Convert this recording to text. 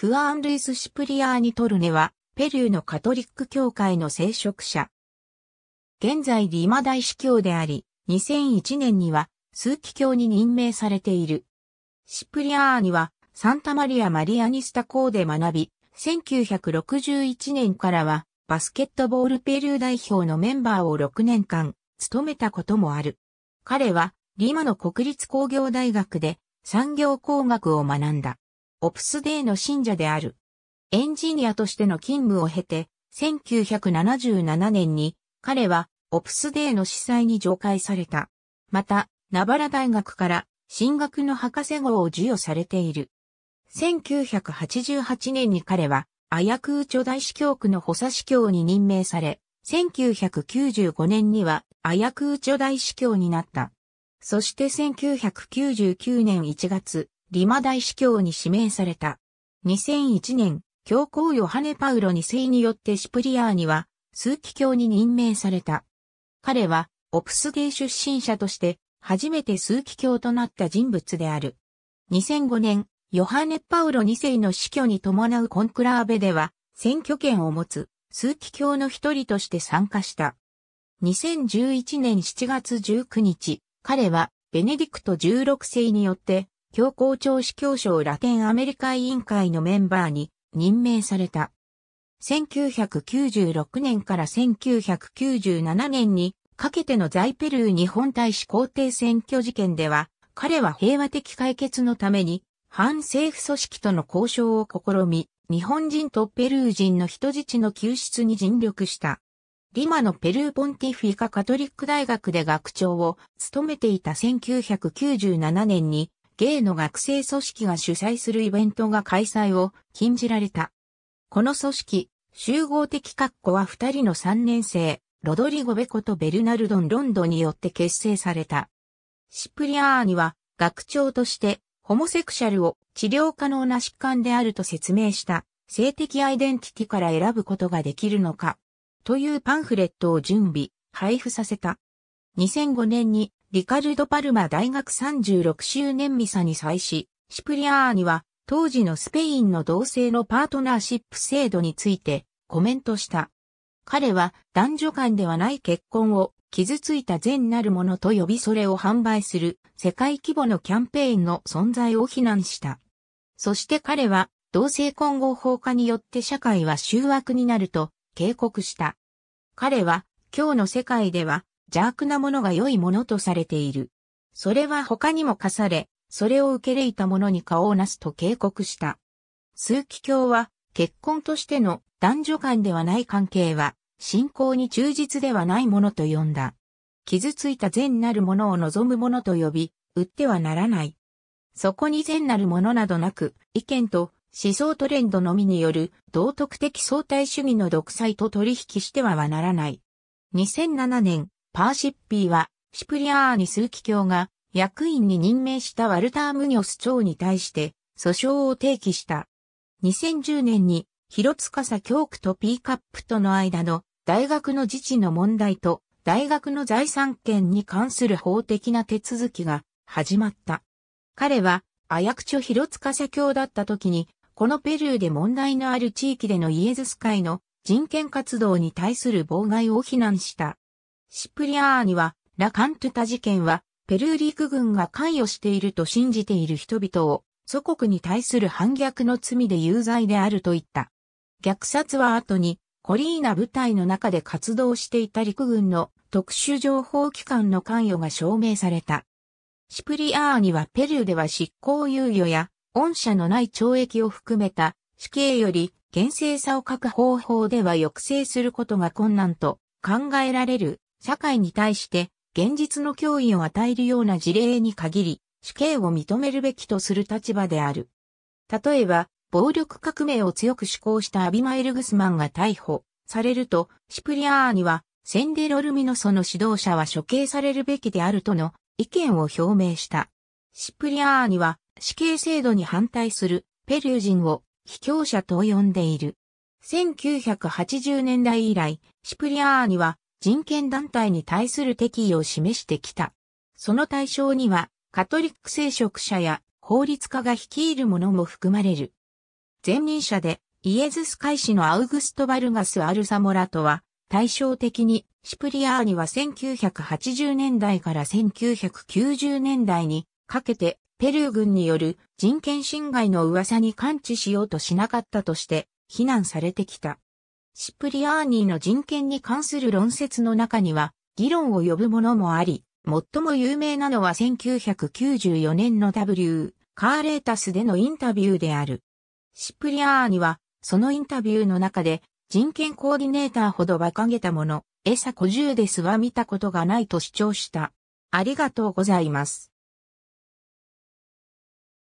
フアン・ルイス・シプリアーニ・トルネは、ペルーのカトリック教会の聖職者。現在リマ大司教であり、2001年には、数期教に任命されている。シプリアーニは、サンタマリア・マリアニスタ校で学び、1961年からは、バスケットボールペルー代表のメンバーを6年間、務めたこともある。彼は、リマの国立工業大学で、産業工学を学んだ。オプスデーの信者である。エンジニアとしての勤務を経て、1977年に彼はオプスデーの司祭に上階された。また、ナバラ大学から進学の博士号を授与されている。1988年に彼は、アヤクーチョ大司教区の補佐司教に任命され、1995年にはアヤクーチョ大司教になった。そして1999年1月、リマ大司教に指名された。2001年、教皇ヨハネ・パウロ2世によってシプリアーニは、数奇教に任命された。彼は、オプスデー出身者として、初めて数奇教となった人物である。2005年、ヨハネ・パウロ2世の死去に伴うコンクラーベでは、選挙権を持つ、数奇教の一人として参加した。2011年7月19日、彼は、ベネディクト16世によって、教皇庁司教省ラテンアメリカ委員会のメンバーに任命された。1996年から1997年にかけての在ペルー日本大使公邸選挙事件では、彼は平和的解決のために反政府組織との交渉を試み、日本人とペルー人の人質の救出に尽力した。リマのペルーポンティフィカカトリック大学で学長を務めていた1997年にゲイの学生組織が主催するイベントが開催を禁じられた。この組織、集合的括弧は二人の三年生、ロドリゴ・ベコとベルナルドン・ロンドによって結成された。シプリアーニは学長としてホモセクシャルを治療可能な疾患であると説明した性的アイデンティティから選ぶことができるのかというパンフレットを準備、配布させた。2005年にリカルド・パルマ大学36周年ミサに際し、シプリアーニは当時のスペインの同性のパートナーシップ制度についてコメントした。彼は男女間ではない結婚を傷ついた善なるものと呼びそれを販売する世界規模のキャンペーンの存在を非難した。そして彼は同性婚合法化によって社会は醜悪になると警告した。彼は今日の世界では邪悪なものが良いものとされている。それは他にも課され、それを受け入れた者に顔をなすと警告した。枢機卿は、結婚としての男女間ではない関係は、信仰に忠実ではないものと呼んだ。傷ついた善なるものを望むものと呼び、売ってはならない。そこに善なるものなどなく、意見と思想トレンドのみによる道徳的相対主義の独裁と取引してはならない。2007年、パーシッピーは、シプリアーニ枢機教が役員に任命したワルター・ムニョス長に対して訴訟を提起した。2010年に、広司教区とピーカップとの間の大学の自治の問題と大学の財産権に関する法的な手続きが始まった。彼は、アヤクチョ広司教だった時に、このペルーで問題のある地域でのイエズス会の人権活動に対する妨害を非難した。シプリアーニは、ラカントゥタ事件は、ペルー陸軍が関与していると信じている人々を、祖国に対する反逆の罪で有罪であると言った。虐殺は後に、コリーナ部隊の中で活動していた陸軍の特殊情報機関の関与が証明された。シプリアーニはペルーでは執行猶予や、恩赦のない懲役を含めた死刑より厳正さを欠く方法では抑制することが困難と考えられる社会に対して現実の脅威を与えるような事例に限り、死刑を認めるべきとする立場である。例えば、暴力革命を強く志向したアビマエル・グスマンが逮捕されると、シプリアーニは、センデロルミノソの指導者は処刑されるべきであるとの意見を表明した。シプリアーニは死刑制度に反対するペルー人を卑怯者と呼んでいる。1980年代以来、シプリアーニは人権団体に対する敵意を示してきた。その対象には、カトリック聖職者や法律家が率いるもも含まれる。前任者で、イエズス会士のアウグスト・バルガス・アルサモラトは、対照的に、シプリアーニは1980年代から1990年代にかけて、ペルー軍による人権侵害の噂に感知しようとしなかったとして、非難されてきた。シプリアーニーの人権に関する論説の中には、議論を呼ぶものもあり、最も有名なのは1994年の W、カーレータスでのインタビューである。シプリアーニは、そのインタビューの中で、人権コーディネーターほど馬鹿げたもの、エサコジューデスは見たことがないと主張した。ありがとうございます。